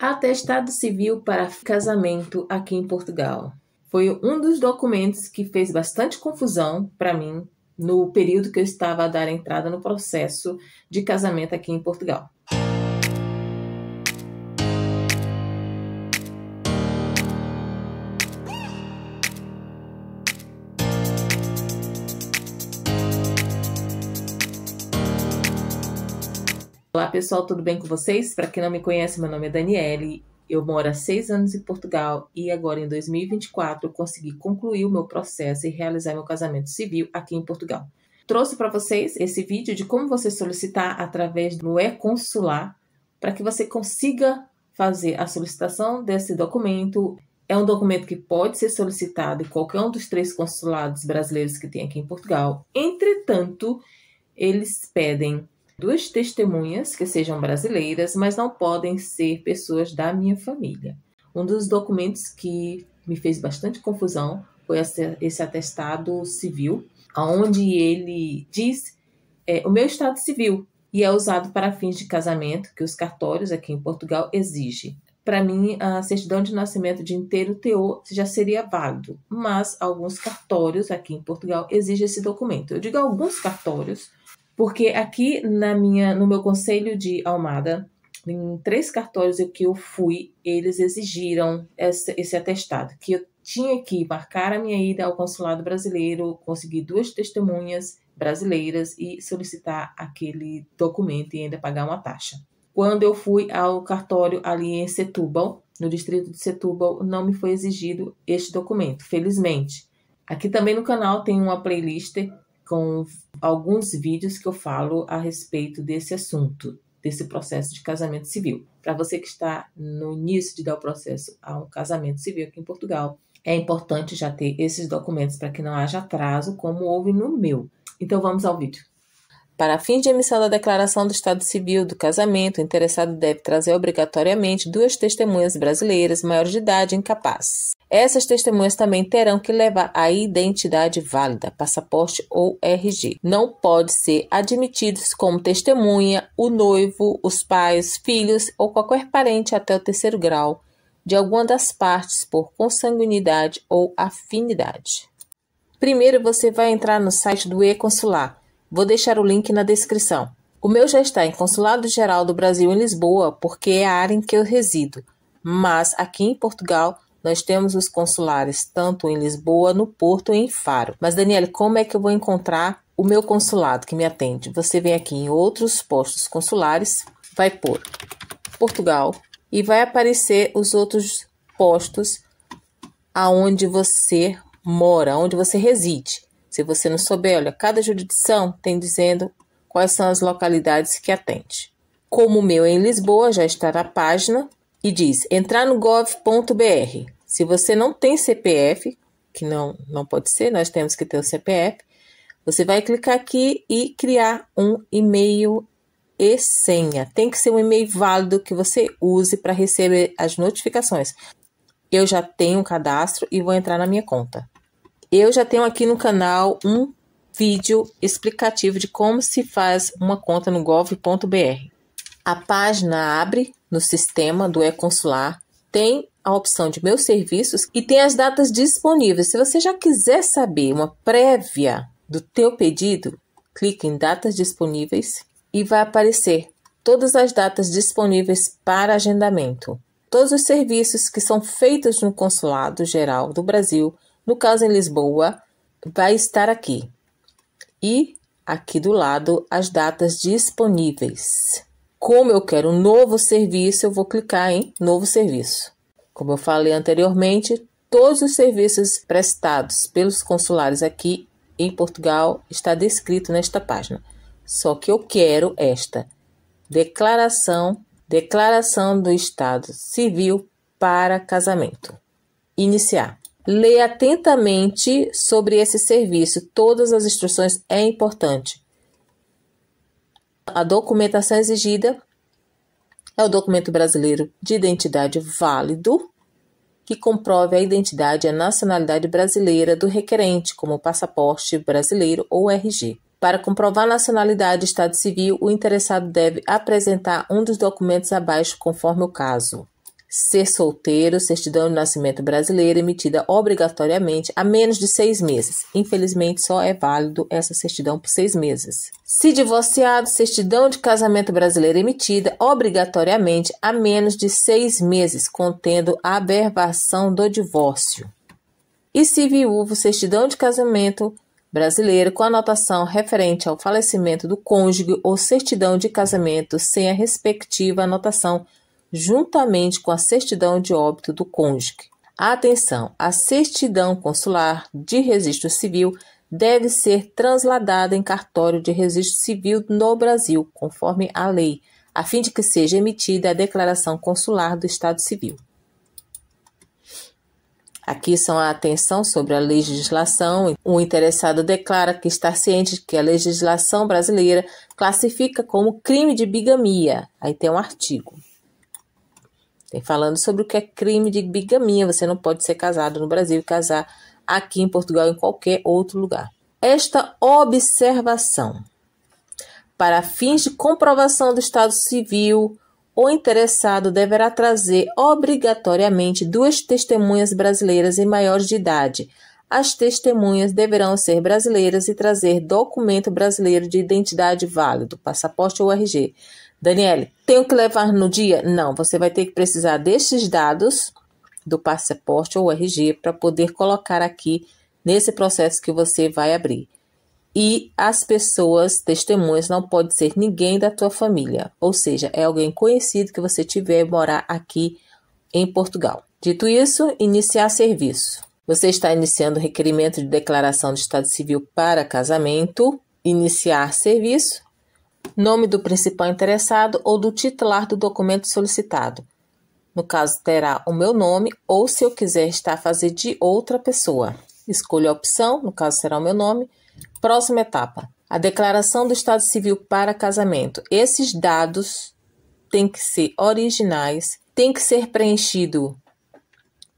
Atestado Civil para Casamento aqui em Portugal. Foi um dos documentos que fez bastante confusão para mim no período que eu estava a dar entrada no processo de casamento aqui em Portugal. Olá pessoal, tudo bem com vocês? Para quem não me conhece, meu nome é Daniele, eu moro há seis anos em Portugal e agora em 2024 eu consegui concluir o meu processo e realizar meu casamento civil aqui em Portugal. Trouxe para vocês esse vídeo de como você solicitar através do e-consular para que você consiga fazer a solicitação desse documento. É um documento que pode ser solicitado em qualquer um dos três consulados brasileiros que tem aqui em Portugal. Entretanto, eles pedem duas testemunhas que sejam brasileiras, mas não podem ser pessoas da minha família. Um dos documentos que me fez bastante confusão foi esse atestado civil, onde ele diz é, o meu estado civil e é usado para fins de casamento que os cartórios aqui em Portugal exigem. Para mim, a certidão de nascimento de inteiro teor já seria válido, mas alguns cartórios aqui em Portugal exigem esse documento. Eu digo alguns cartórios porque aqui na minha, no meu conselho de Almada, em três cartórios que eu fui, eles exigiram esse, esse atestado, que eu tinha que marcar a minha ida ao consulado brasileiro, conseguir duas testemunhas brasileiras e solicitar aquele documento e ainda pagar uma taxa. Quando eu fui ao cartório ali em Setúbal, no distrito de Setúbal, não me foi exigido este documento, felizmente. Aqui também no canal tem uma playlist com alguns vídeos que eu falo a respeito desse assunto, desse processo de casamento civil. Para você que está no início de dar o processo a um casamento civil aqui em Portugal, é importante já ter esses documentos para que não haja atraso, como houve no meu. Então vamos ao vídeo. Para fim de emissão da declaração do Estado Civil do casamento, o interessado deve trazer obrigatoriamente duas testemunhas brasileiras maiores de idade incapazes. Essas testemunhas também terão que levar a identidade válida, passaporte ou RG. Não pode ser admitidos como testemunha o noivo, os pais, filhos ou qualquer parente até o terceiro grau de alguma das partes por consanguinidade ou afinidade. Primeiro você vai entrar no site do e-consular Vou deixar o link na descrição. O meu já está em Consulado Geral do Brasil em Lisboa, porque é a área em que eu resido. Mas aqui em Portugal nós temos os consulares tanto em Lisboa, no Porto e em Faro. Mas Daniele, como é que eu vou encontrar o meu consulado que me atende? Você vem aqui em outros postos consulares, vai por Portugal e vai aparecer os outros postos aonde você mora, onde você reside. Se você não souber, olha, cada jurisdição tem dizendo quais são as localidades que atende. Como o meu é em Lisboa, já está na página e diz entrar no gov.br. Se você não tem CPF, que não, não pode ser, nós temos que ter o CPF, você vai clicar aqui e criar um e-mail e senha. Tem que ser um e-mail válido que você use para receber as notificações. Eu já tenho um cadastro e vou entrar na minha conta. Eu já tenho aqui no canal um vídeo explicativo de como se faz uma conta no gov.br. A página abre no sistema do e-consular, tem a opção de meus serviços e tem as datas disponíveis. Se você já quiser saber uma prévia do teu pedido, clique em datas disponíveis e vai aparecer todas as datas disponíveis para agendamento. Todos os serviços que são feitos no Consulado Geral do Brasil no caso, em Lisboa, vai estar aqui. E aqui do lado as datas disponíveis. Como eu quero um novo serviço, eu vou clicar em Novo Serviço. Como eu falei anteriormente, todos os serviços prestados pelos consulares aqui em Portugal está descrito nesta página. Só que eu quero esta declaração, declaração do estado civil para casamento. Iniciar. Leia atentamente sobre esse serviço. Todas as instruções é importante. A documentação exigida é o documento brasileiro de identidade válido que comprove a identidade e a nacionalidade brasileira do requerente, como passaporte brasileiro ou RG. Para comprovar a nacionalidade e estado civil, o interessado deve apresentar um dos documentos abaixo, conforme o caso ser solteiro, certidão de nascimento brasileira emitida obrigatoriamente a menos de seis meses. Infelizmente, só é válido essa certidão por seis meses. Se divorciado, certidão de casamento brasileira emitida obrigatoriamente a menos de seis meses, contendo a averbação do divórcio. E se viúvo, certidão de casamento brasileiro com anotação referente ao falecimento do cônjuge ou certidão de casamento sem a respectiva anotação juntamente com a certidão de óbito do cônjuge. Atenção, a certidão consular de registro civil deve ser transladada em cartório de registro civil no Brasil, conforme a lei, a fim de que seja emitida a declaração consular do Estado Civil. Aqui são a atenção sobre a legislação. O interessado declara que está ciente de que a legislação brasileira classifica como crime de bigamia. Aí tem um artigo. Tem falando sobre o que é crime de bigamia. Você não pode ser casado no Brasil e casar aqui em Portugal ou em qualquer outro lugar. Esta observação, para fins de comprovação do estado civil, o interessado deverá trazer obrigatoriamente duas testemunhas brasileiras e maiores de idade. As testemunhas deverão ser brasileiras e trazer documento brasileiro de identidade válido, passaporte ou RG, Daniele, tenho que levar no dia? Não, você vai ter que precisar destes dados do passaporte ou RG para poder colocar aqui nesse processo que você vai abrir. E as pessoas testemunhas não pode ser ninguém da tua família, ou seja, é alguém conhecido que você tiver morar aqui em Portugal. Dito isso, iniciar serviço. Você está iniciando o requerimento de declaração de estado civil para casamento, iniciar serviço nome do principal interessado ou do titular do documento solicitado. No caso, terá o meu nome ou, se eu quiser estar a fazer de outra pessoa. Escolho a opção, no caso será o meu nome. Próxima etapa: a declaração do Estado Civil para casamento. Esses dados têm que ser originais, tem que ser preenchido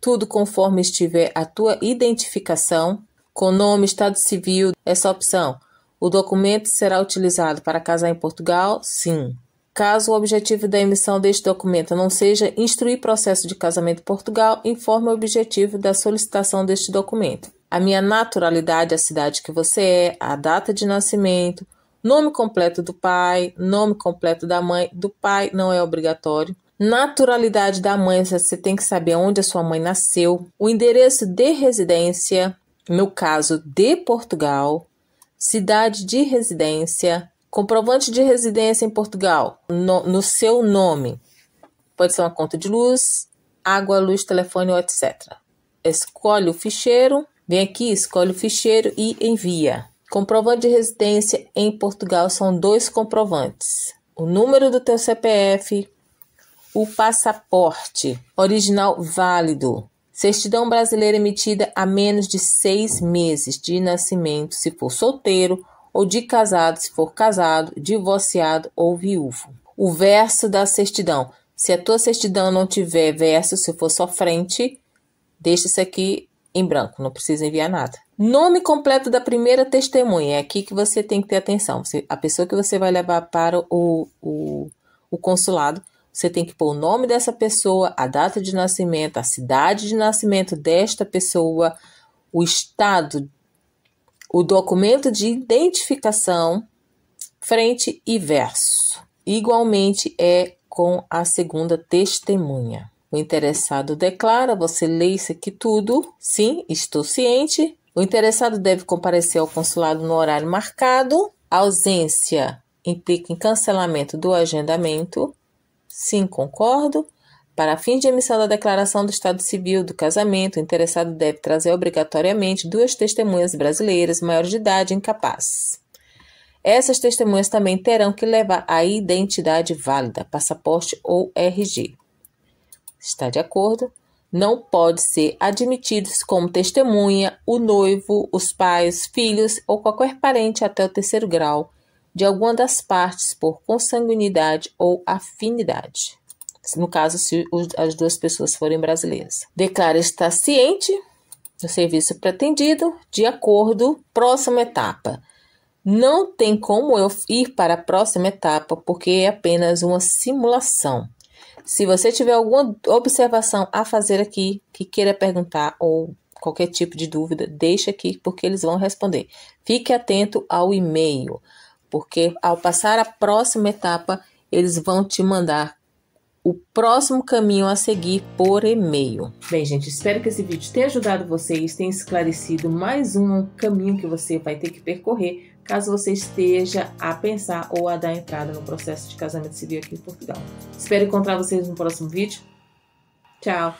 tudo conforme estiver a tua identificação, com nome, estado civil, essa opção. O documento será utilizado para casar em Portugal? Sim. Caso o objetivo da emissão deste documento não seja instruir processo de casamento em Portugal, informe o objetivo da solicitação deste documento. A minha naturalidade, a cidade que você é, a data de nascimento, nome completo do pai, nome completo da mãe, do pai não é obrigatório. Naturalidade da mãe, você tem que saber onde a sua mãe nasceu, o endereço de residência, no caso de Portugal, cidade de residência, comprovante de residência em Portugal no, no seu nome. Pode ser uma conta de luz, água, luz, telefone ou etc. Escolhe o ficheiro, vem aqui, escolhe o ficheiro e envia. Comprovante de residência em Portugal são dois comprovantes: o número do teu CPF, o passaporte original válido, Certidão brasileira emitida a menos de seis meses de nascimento, se for solteiro, ou de casado, se for casado, divorciado ou viúvo. O verso da certidão. Se a tua certidão não tiver verso, se for só frente, deixa isso aqui em branco, não precisa enviar nada. Nome completo da primeira testemunha. É aqui que você tem que ter atenção. Você, a pessoa que você vai levar para o, o, o consulado você tem que pôr o nome dessa pessoa, a data de nascimento, a cidade de nascimento desta pessoa, o estado, o documento de identificação, frente e verso. Igualmente é com a segunda testemunha. O interessado declara: Você lê isso aqui tudo? Sim, estou ciente. O interessado deve comparecer ao consulado no horário marcado. A ausência implica em cancelamento do agendamento. Sim, concordo. Para fim de emissão da declaração do Estado Civil do casamento, o interessado deve trazer obrigatoriamente duas testemunhas brasileiras maiores de idade incapazes. Essas testemunhas também terão que levar a identidade válida, passaporte ou RG. Está de acordo? Não pode ser admitidos como testemunha o noivo, os pais, filhos ou qualquer parente até o terceiro grau de alguma das partes por consanguinidade ou afinidade. No caso, se as duas pessoas forem brasileiras. Declara estar ciente do serviço pretendido de acordo. Próxima etapa. Não tem como eu ir para a próxima etapa porque é apenas uma simulação. Se você tiver alguma observação a fazer aqui, que queira perguntar ou qualquer tipo de dúvida, deixa aqui porque eles vão responder. Fique atento ao e-mail porque ao passar a próxima etapa, eles vão te mandar o próximo caminho a seguir por e-mail. Bem, gente, espero que esse vídeo tenha ajudado vocês, tenha esclarecido mais um caminho que você vai ter que percorrer caso você esteja a pensar ou a dar entrada no processo de casamento civil aqui em Portugal. Espero encontrar vocês no próximo vídeo. Tchau!